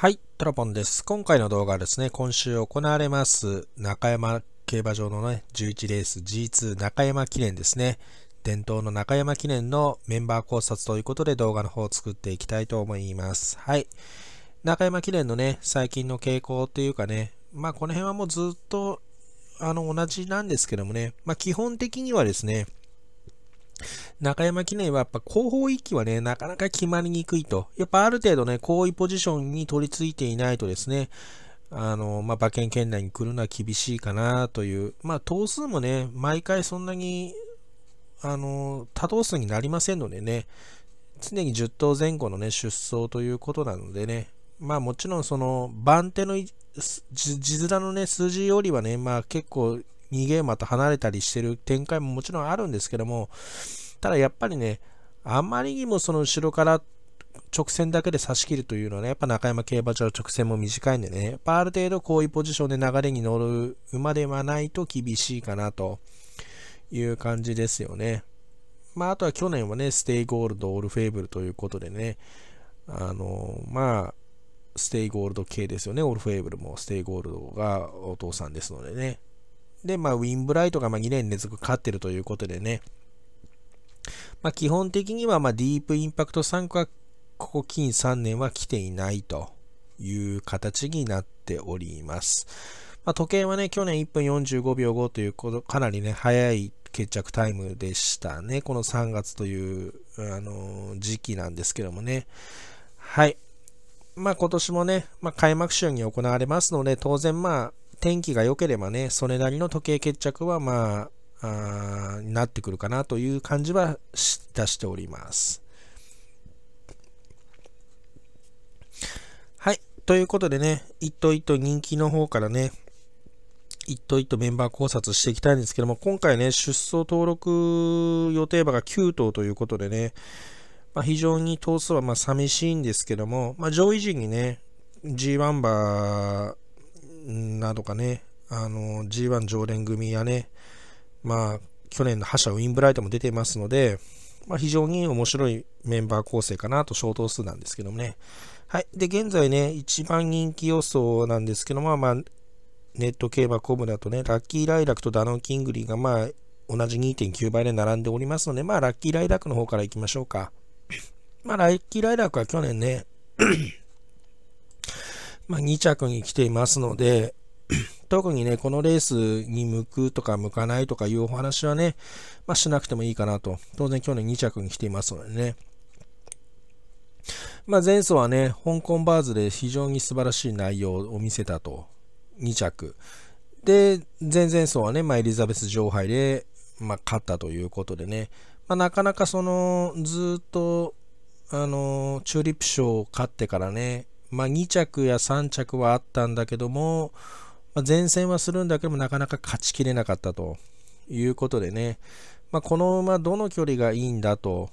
はい、トラポンです。今回の動画はですね、今週行われます中山競馬場のね、11レース G2 中山記念ですね。伝統の中山記念のメンバー考察ということで動画の方を作っていきたいと思います。はい。中山記念のね、最近の傾向というかね、まあこの辺はもうずっとあの同じなんですけどもね、まあ基本的にはですね、中山記念はやっぱ後方一期はね、なかなか決まりにくいと。やっぱある程度ね、後位ポジションに取り付いていないとですね、あの、まあ、馬券圏内に来るのは厳しいかなという。まあ、頭数もね、毎回そんなに、あの、多頭数になりませんのでね、常に10頭前後のね、出走ということなのでね、まあもちろんその番手の字面のね、数字よりはね、まあ結構2ゲームと離れたりしてる展開ももちろんあるんですけども、ただやっぱりね、あまりにもその後ろから直線だけで差し切るというのはね、やっぱ中山競馬場直線も短いんでね、やっぱある程度こういうポジションで流れに乗る馬ではないと厳しいかなという感じですよね。まあ、あとは去年はね、ステイゴールド、オールフェーブルということでね、あの、まあ、ステイゴールド系ですよね、オールフェーブルもステイゴールドがお父さんですのでね、で、まあ、ウィンブライトがま2年連続勝ってるということでね、まあ、基本的にはまあディープインパクト3区はここ近3年は来ていないという形になっております。まあ、時計はね、去年1分45秒5ということかなりね、早い決着タイムでしたね。この3月という、あの時期なんですけどもね。はい。まあ、今年もね、まあ、開幕週に行われますので、当然まあ、天気が良ければね、それなりの時計決着は、まあ、あなってくるかなという感じは出しております。はい。ということでね、一頭一頭人気の方からね、一頭一頭メンバー考察していきたいんですけども、今回ね、出走登録予定馬が9頭ということでね、まあ、非常に頭数はまあ寂しいんですけども、まあ、上位陣にね、G1 馬などかね、あの、G1 常連組やね、まあ、去年の覇者ウィンブライトも出てますので、まあ、非常に面白いメンバー構成かなと、相当数なんですけどもね。はい。で、現在ね、一番人気予想なんですけども、まあ、ネット競馬コムだとね、ラッキーライラクとダノン・キングリーが、まあ、同じ2.9倍で並んでおりますので、まあ、ラッキーライラクの方からいきましょうか。まあ、ラッキーライラクは去年ね、まあ、2着に来ていますので、特にね、このレースに向くとか向かないとかいうお話はね、まあ、しなくてもいいかなと。当然去年2着に来ていますのでね。まあ、前走はね、香港バーズで非常に素晴らしい内容を見せたと。2着。で、前々走はね、まあ、エリザベス女王杯で、まあ、勝ったということでね、まあ、なかなかその、ずっと、あの、チューリップ賞を勝ってからね、まあ、2着や3着はあったんだけども、まあ、前線はするんだけどもなかなか勝ちきれなかったということでね、まあ、この馬どの距離がいいんだと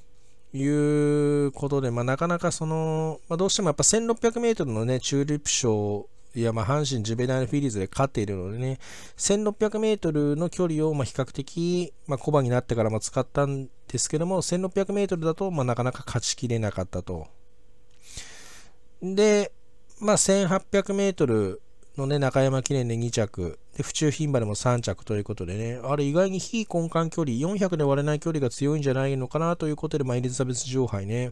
いうことで、まあ、なかなかその、まあ、どうしてもやっぱ 1600m のねチューリップ賞いやまあ阪神ジュベナイルフィリーズで勝っているのでね 1600m の距離をま比較的、まあ、コバになってからも使ったんですけども 1600m だとまなかなか勝ちきれなかったとで、まあ、1800メートルのね、中山記念で2着、で、府中牝馬でも3着ということでね、あれ意外に非根幹距離、400で割れない距離が強いんじゃないのかなということで、まあ、エリザベス女杯ね、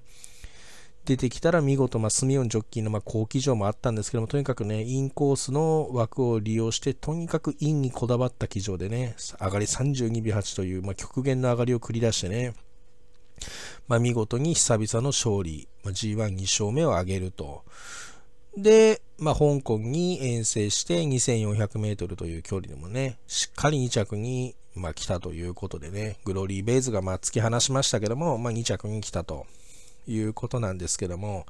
出てきたら見事、まあ、スミオンジョッキーの、まあ、好騎乗もあったんですけども、とにかくね、インコースの枠を利用して、とにかくインにこだわった騎乗でね、上がり32秒8という、まあ、極限の上がりを繰り出してね、まあ、見事に久々の勝利、まあ、G12 勝目を挙げると。で、まあ、香港に遠征して2400メートルという距離でもね、しっかり2着に、まあ、来たということでね、グローリー・ベイズがまあ突き放しましたけども、まあ、2着に来たということなんですけども、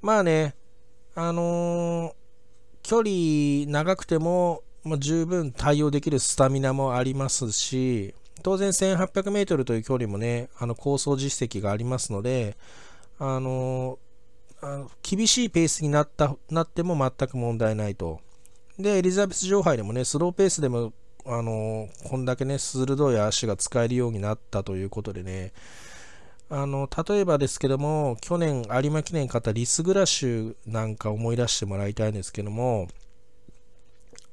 まあね、あのー、距離長くても、まあ、十分対応できるスタミナもありますし、当然 1800m という距離もね、あの構想実績がありますので、あの厳しいペースになったなっても全く問題ないと。で、エリザベス女杯でもね、スローペースでも、あのこんだけね、鋭い足が使えるようになったということでね、あの例えばですけども、去年有馬記念勝ったリス・グラシュなんか思い出してもらいたいんですけども、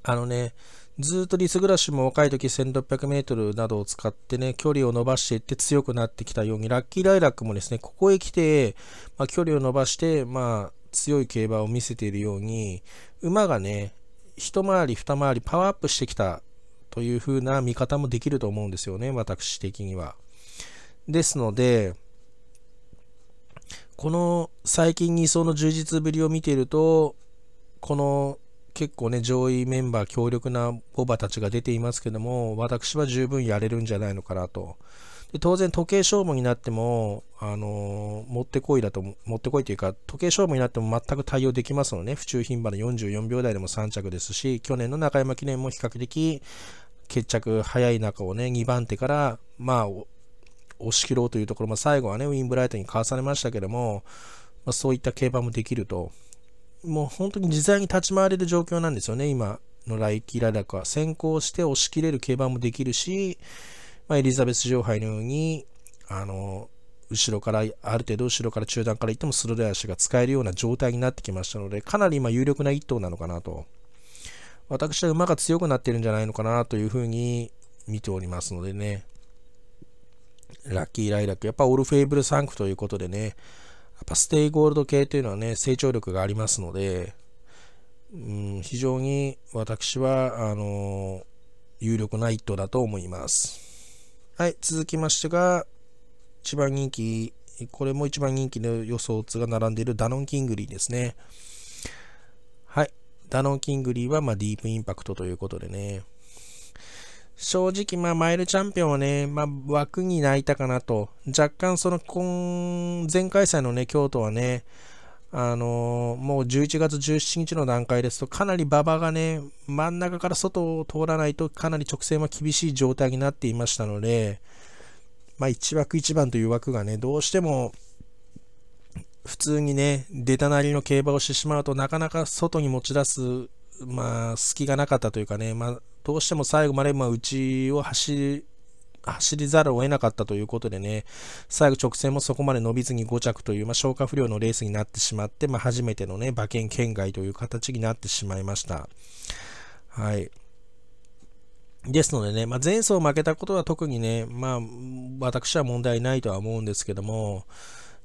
あのね、ずっとリス・グラシも若い時 1600m などを使ってね、距離を伸ばしていって強くなってきたように、ラッキー・ライラックもですね、ここへ来て、まあ、距離を伸ばして、まあ、強い競馬を見せているように、馬がね、一回り二回りパワーアップしてきたという風な見方もできると思うんですよね、私的には。ですので、この最近2層の充実ぶりを見ていると、この結構ね、上位メンバー強力なボバたちが出ていますけども、私は十分やれるんじゃないのかなと。で当然、時計勝負になっても、あのー、持ってこいだと、持ってこいというか、時計勝負になっても全く対応できますので、ね、府中牝馬の44秒台でも3着ですし、去年の中山記念も比較的、決着早い中をね、2番手から、まあ、押し切ろうというところも、最後はね、ウィンブライトにかわされましたけども、まあ、そういった競馬もできると。もう本当に自在に立ち回れる状況なんですよね、今の来季ラダクは。先行して押し切れる競馬もできるし、まあ、エリザベス女王杯のように、あの、後ろから、ある程度後ろから中段から行っても鋭い足が使えるような状態になってきましたので、かなり今有力な一頭なのかなと。私は馬が強くなってるんじゃないのかなというふうに見ておりますのでね。ラッキーライラック、やっぱオルフェーブルサンクということでね、っぱステイゴールド系というのはね、成長力がありますので、うん、非常に私は、あの、有力な一頭だと思います。はい、続きましてが、一番人気、これも一番人気の予想図が並んでいるダノン・キングリーですね。はい、ダノン・キングリーは、まディープインパクトということでね、正直、まあ、マイルチャンピオンはね、まあ、枠に泣いたかなと。若干、その、前回戦のね、京都はね、あのー、もう11月17日の段階ですと、かなり馬場がね、真ん中から外を通らないと、かなり直線は厳しい状態になっていましたので、まあ、1枠1番という枠がね、どうしても、普通にね、出たなりの競馬をしてしまうとなかなか外に持ち出す、まあ、隙がなかったというかね、まあ、どうしても最後まで、まうちを走り、走りざるを得なかったということでね、最後直線もそこまで伸びずに5着という、まあ、消化不良のレースになってしまって、まあ、初めてのね、馬券圏外という形になってしまいました。はい。ですのでね、まあ、前走負けたことは特にね、まあ、私は問題ないとは思うんですけども、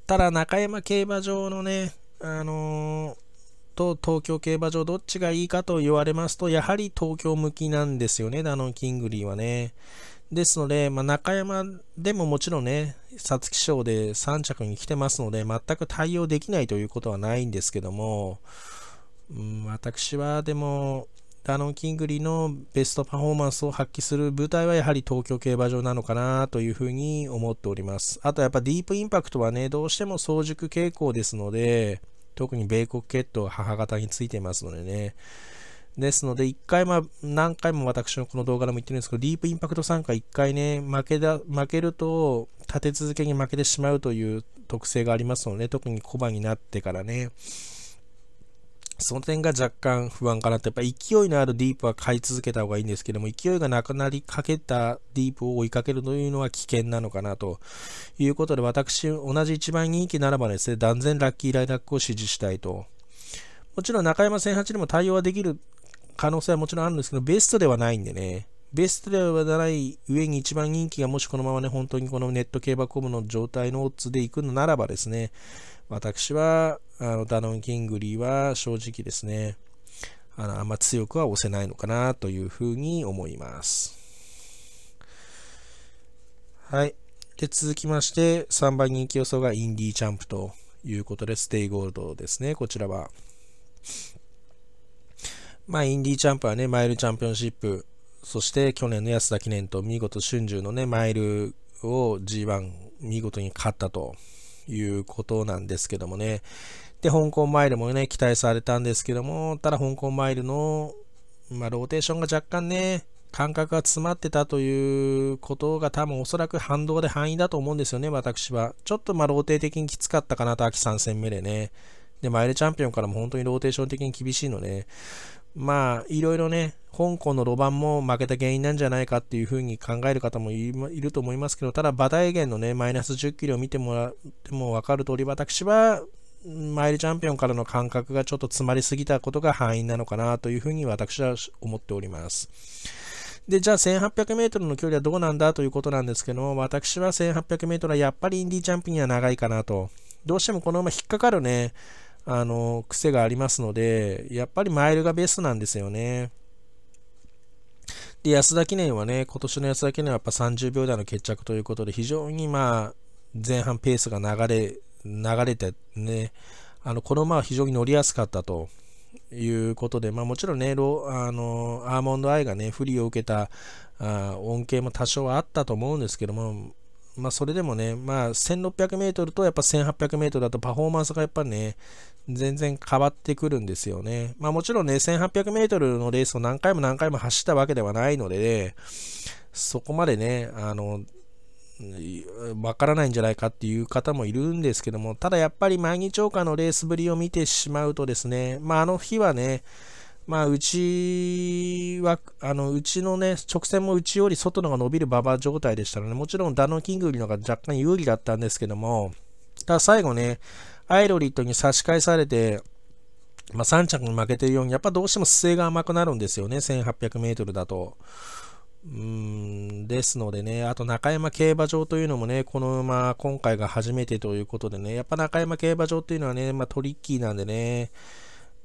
ただ中山競馬場のね、あのーと東京競馬場どっちがいいかと言われますと、やはり東京向きなんですよね、ダノン・キングリーはね。ですので、まあ、中山でももちろんね、皐月賞で3着に来てますので、全く対応できないということはないんですけども、うん、私はでも、ダノン・キングリーのベストパフォーマンスを発揮する舞台はやはり東京競馬場なのかなというふうに思っております。あとやっぱディープインパクトはね、どうしても早熟傾向ですので、特に米国血統母方についていますのでね。ですので、一回、まあ、何回も私のこの動画でも言ってるんですけど、ディープインパクト参加一回ね、負けだ、負けると、立て続けに負けてしまうという特性がありますので、ね、特にコバになってからね。その点が若干不安かなと。やっぱ勢いのあるディープは買い続けた方がいいんですけども、勢いがなくなりかけたディープを追いかけるというのは危険なのかなということで、私、同じ一番人気ならばですね、断然ラッキーライラックを支持したいと。もちろん中山1008にも対応はできる可能性はもちろんあるんですけど、ベストではないんでね。ベストではない上に一番人気がもしこのままね、本当にこのネット競馬コムの状態のオッズでいくのならばですね、私は、あのダノン・キングリーは正直ですね、あのあんま強くは押せないのかなというふうに思います。はい。で、続きまして、3番人気予想がインディーチャンプということで、ステイゴールドですね、こちらは。まあ、インディーチャンプはね、マイルチャンピオンシップ、そして去年の安田記念と見事春秋のね、マイルを G1 見事に勝ったということなんですけどもね。で、香港マイルもね、期待されたんですけども、ただ香港マイルの、まあ、ローテーションが若干ね、感覚が詰まってたということが多分おそらく反動で範囲だと思うんですよね、私は。ちょっとまあ、ローテー的にきつかったかなと、秋3戦目でね。で、マイルチャンピオンからも本当にローテーション的に厳しいので、ね、まあ、いろいろね、香港の路盤も負けた原因なんじゃないかっていうふうに考える方もいると思いますけど、ただ、馬体源のね、マイナス10キロを見てもらっても分かる通り、私は、マイルチャンピオンからの感覚がちょっと詰まりすぎたことが敗因なのかなというふうに私は思っております。で、じゃあ1800メートルの距離はどうなんだということなんですけども、私は1800メートルはやっぱりインディージャンピンには長いかなと。どうしてもこのまま引っかかるね、あの、癖がありますので、やっぱりマイルがベストなんですよね。で、安田記念はね、今年の安田記念はやっぱ30秒台の決着ということで、非常にまあ、前半ペースが流れ、流れてね、あの、この馬は非常に乗りやすかったということで、まあもちろんね、ロあの、アーモンドアイがね、不利を受けたあ恩恵も多少はあったと思うんですけども、まあそれでもね、まあ1600メートルとやっぱ1800メートルだとパフォーマンスがやっぱね、全然変わってくるんですよね。まあもちろんね、1800メートルのレースを何回も何回も走ったわけではないので、ね、そこまでね、あの、わからないんじゃないかっていう方もいるんですけども、ただやっぱり毎日超過のレースぶりを見てしまうとですね、まああの日はね、まあ、うちは、あの、うちのね、直線もうちより外のが伸びる馬場状態でしたので、もちろんダノンキングよりのが若干有利だったんですけども、ただ最後ね、アイロリットに差し返されて、まあ、3着に負けてるように、やっぱどうしても姿勢が甘くなるんですよね、1800メートルだと。うーんですのでね、あと中山競馬場というのもね、この馬、今回が初めてということでね、やっぱ中山競馬場っていうのはね、まあ、トリッキーなんでね、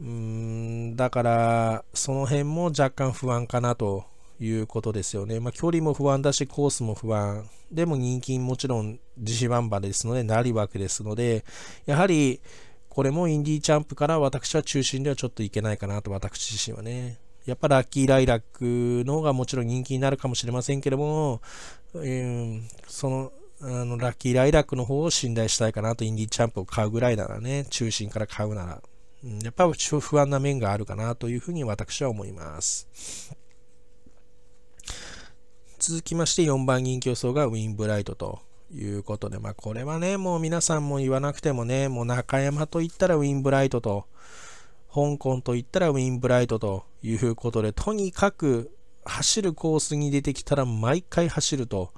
うん、だから、その辺も若干不安かなということですよね。まあ、距離も不安だし、コースも不安。でも人気もちろん自信バンバですので、なりわけですので、やはり、これもインディーチャンプから私は中心ではちょっといけないかなと、私自身はね。やっぱラッキーライラックの方がもちろん人気になるかもしれませんけれども、うん、その、あのラッキーライラックの方を信頼したいかなと、インディーチャンプを買うぐらいならね、中心から買うなら。やっぱ不安な面があるかなというふうに私は思います。続きまして4番人気予想がウィンブライトということで、まあこれはね、もう皆さんも言わなくてもね、もう中山と言ったらウィンブライトと、香港と言ったらウィンブライトということで、とにかく走るコースに出てきたら毎回走ると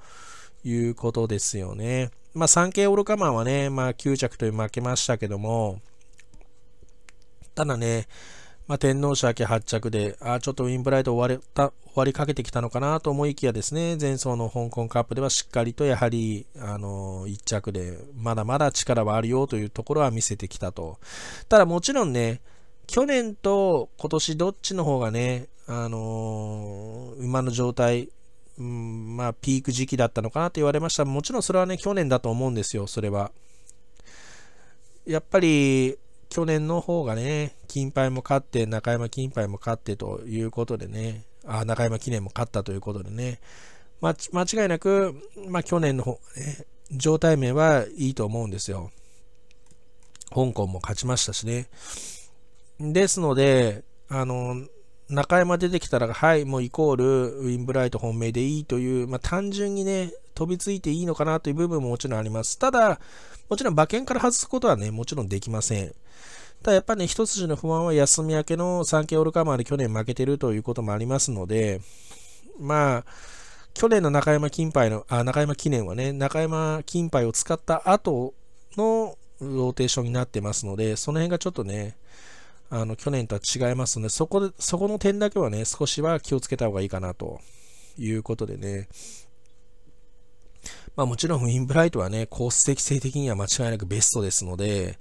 いうことですよね。まあ 3K オロカマンはね、まあ9着という負けましたけども、ただね、まあ、天皇賞明発着で、あちょっとウィンブライド終われた、終わりかけてきたのかなと思いきやですね、前走の香港カップではしっかりとやはり、あの、1着で、まだまだ力はあるよというところは見せてきたと。ただもちろんね、去年と今年どっちの方がね、あの馬の状態、うん、まあ、ピーク時期だったのかなと言われました。もちろんそれはね、去年だと思うんですよ、それは。やっぱり、去年の方がね、金杯も勝って、中山金杯も勝ってということでね、あ中山記念も勝ったということでね、ま間違いなく、まあ、去年の、ね、状態面はいいと思うんですよ。香港も勝ちましたしね。ですので、あの、中山出てきたら、はい、もうイコールウィンブライト本命でいいという、まあ、単純にね、飛びついていいのかなという部分ももちろんあります。ただ、もちろん馬券から外すことはね、もちろんできません。ただやっぱりね、一筋の不安は休み明けの産経オールカマーで去年負けてるということもありますので、まあ、去年の中山金杯の、あ、中山記念はね、中山金杯を使った後のローテーションになってますので、その辺がちょっとね、あの、去年とは違いますので、そこで、そこの点だけはね、少しは気をつけた方がいいかなということでね、まあもちろんウィンブライトはね、コース適性的には間違いなくベストですので、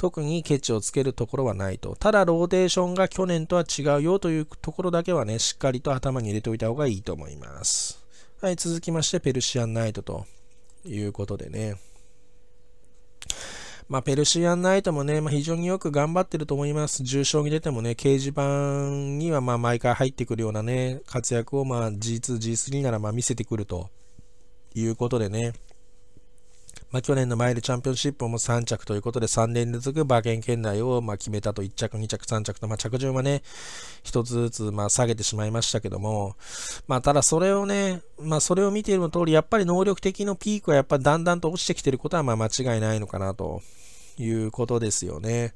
特にケチをつけるところはないと。ただ、ローテーションが去年とは違うよというところだけはね、しっかりと頭に入れておいた方がいいと思います。はい、続きまして、ペルシアンナイトということでね。まあ、ペルシアンナイトもね、まあ、非常によく頑張ってると思います。重症に出てもね、掲示板にはま毎回入ってくるようなね、活躍をま G2、G3 ならま見せてくるということでね。まあ、去年のマイルチャンピオンシップも3着ということで、3年連続馬券圏内をま決めたと、1着、2着、3着と、まあ、着順はね、1つずつま下げてしまいましたけども、まあ、ただそれをね、まあ、それを見ているの通り、やっぱり能力的のピークはやっぱだんだんと落ちてきていることはま間違いないのかなということですよね。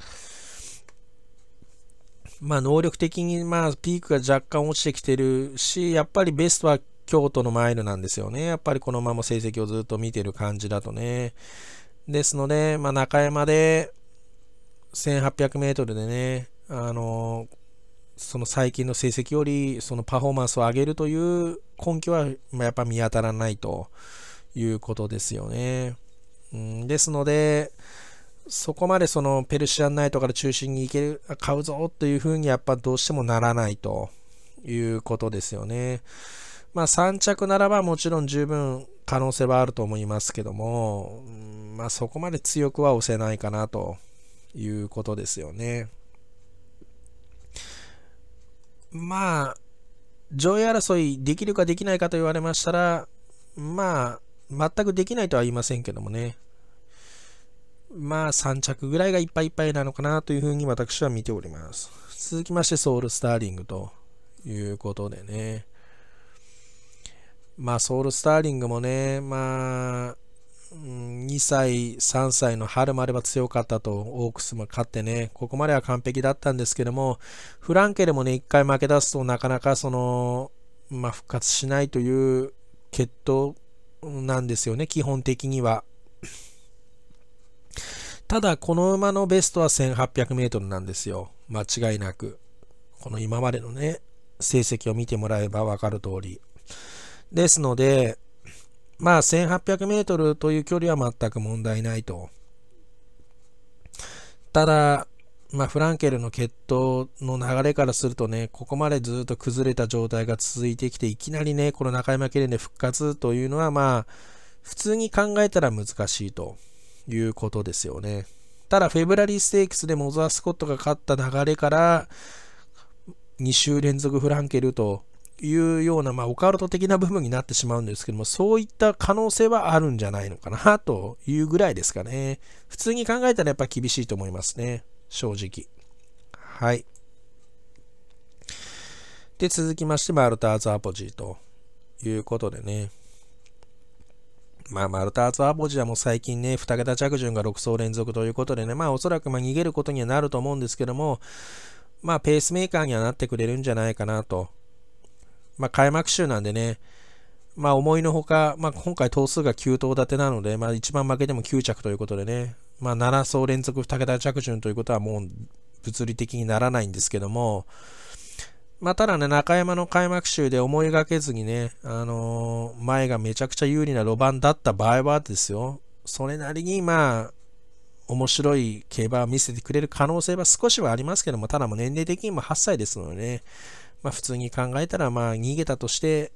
まあ、能力的にまあピークが若干落ちてきてるし、やっぱりベストは京都のマイルなんですよね。やっぱりこのまま成績をずっと見てる感じだとね。ですので、まあ、中山で1800メートルでね、あのその最近の成績よりそのパフォーマンスを上げるという根拠はやっぱ見当たらないということですよね。うん、ですので、そこまでそのペルシアンナイトから中心に行ける、買うぞというふうにやっぱどうしてもならないということですよね。まあ、3着ならばもちろん十分可能性はあると思いますけども、まあ、そこまで強くは押せないかなということですよね。まあ、上位争いできるかできないかと言われましたら、まあ、全くできないとは言いませんけどもね。まあ、3着ぐらいがいっぱいいっぱいなのかなというふうに私は見ております。続きまして、ソウルスターリングということでね。まあ、ソウル・スターリングもね、まあ、2歳、3歳の春もあれば強かったと、オークスも勝ってね、ここまでは完璧だったんですけども、フランケルもね、1回負け出すとなかなかその、まあ、復活しないという決闘なんですよね、基本的には。ただ、この馬のベストは1 8 0 0メートルなんですよ、間違いなく。この今までのね、成績を見てもらえば分かる通り。ですので、まあ、1800メートルという距離は全く問題ないと。ただ、まあ、フランケルの決闘の流れからするとね、ここまでずっと崩れた状態が続いてきて、いきなりね、この中山記念で復活というのは、まあ、普通に考えたら難しいということですよね。ただ、フェブラリーステークスでモザースコットが勝った流れから、2週連続フランケルというような、まあ、オカルト的な部分になってしまうんですけども、そういった可能性はあるんじゃないのかな、というぐらいですかね。普通に考えたらやっぱ厳しいと思いますね。正直。はい。で、続きまして、マルターズ・アポジーということでね。まあ、マルターズ・アポジーはもう最近ね、2桁着順が6走連続ということでね、まあ、おそらくま逃げることにはなると思うんですけども、まあ、ペースメーカーにはなってくれるんじゃないかなとまあ、開幕週なんでね、まあ、思いのほか、まあ、今回、頭数が9頭立てなので、まあ、一番負けても9着ということでね、まあ、7走連続2桁着順ということはもう物理的にならないんですけども、まあ、ただね、中山の開幕週で思いがけずにね、あのー、前がめちゃくちゃ有利な路盤だった場合はですよ、それなりにまあ、面白い競馬を見せてくれる可能性は少しはありますけども、ただもう年齢的にも8歳ですのでね、まあ、普通に考えたら、まあ、逃げたとして、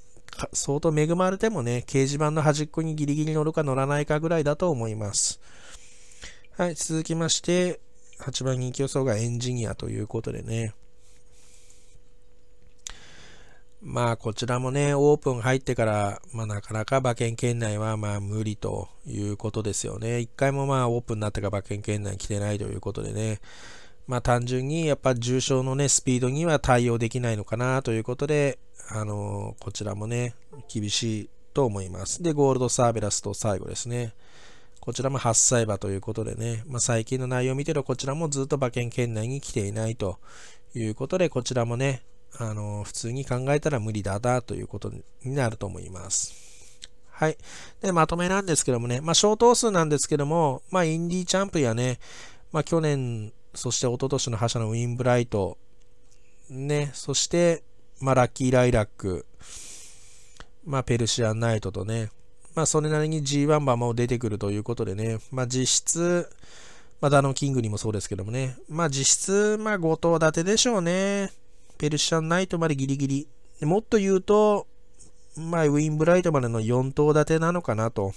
相当恵まれてもね、掲示板の端っこにギリギリ乗るか乗らないかぐらいだと思います。はい、続きまして、8番人気予想がエンジニアということでね。まあこちらもね、オープン入ってから、まあなかなか馬券圏内はまあ無理ということですよね。一回もまあオープンになってから馬券圏内来てないということでね。まあ、単純にやっぱ重症のね、スピードには対応できないのかなということで、あのー、こちらもね、厳しいと思います。で、ゴールドサーベラスと最後ですね。こちらも8歳馬ということでね、まあ、最近の内容を見てるこちらもずっと馬券圏内に来ていないということで、こちらもね、あのー、普通に考えたら無理だだということになると思います。はい。で、まとめなんですけどもね、まあ、小頭数なんですけども、まあ、インディーチャンプやね、まあ、去年そして一昨年の覇者のウィンブライト、ね、そして、まあ、ラッキー・ライラック、まあ、ペルシアン・ナイトとね、まあ、それなりに G1 馬も出てくるということでね、まあ、実質、まあ、ダノン・キングにもそうですけどもね、まあ、実質、まあ、5頭立てでしょうね。ペルシアン・ナイトまでギリギリ。もっと言うと、まあ、ウィンブライトまでの4頭立てなのかなと。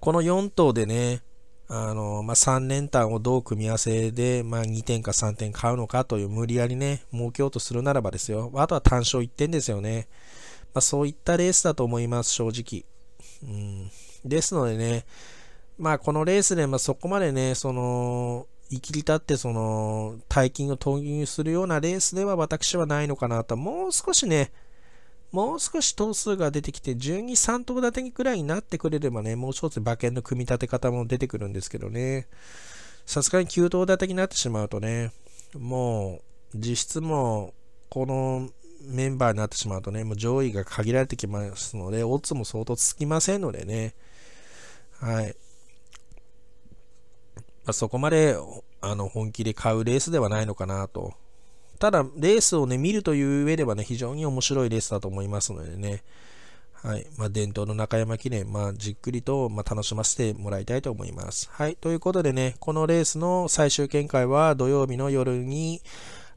この4頭でね、あの、まあ、3連単をどう組み合わせで、まあ、2点か3点買うのかという無理やりね、儲けようとするならばですよ。あとは単勝1点ですよね。まあ、そういったレースだと思います、正直。うん。ですのでね、まあ、このレースで、まあ、そこまでね、その、生きり立って、その、大金を投入するようなレースでは私はないのかなと、もう少しね、もう少し頭数が出てきて、12、3頭立てぐらいになってくれればね、もう一つ馬券の組み立て方も出てくるんですけどね。さすがに9頭立てになってしまうとね、もう実質もこのメンバーになってしまうとね、もう上位が限られてきますので、オッズも相当つきませんのでね。はい。まあ、そこまであの本気で買うレースではないのかなとただ、レースをね、見るという上ではね、非常に面白いレースだと思いますのでね、はい。まあ、伝統の中山記念、まあ、じっくりと、ま楽しませてもらいたいと思います。はい。ということでね、このレースの最終見解は土曜日の夜に、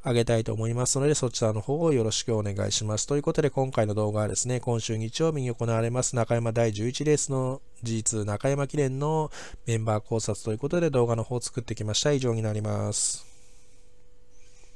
あげたいと思いますので、そちらの方をよろしくお願いします。ということで、今回の動画はですね、今週日曜日に行われます中山第11レースの G2 中山記念のメンバー考察ということで動画の方を作ってきました。以上になります。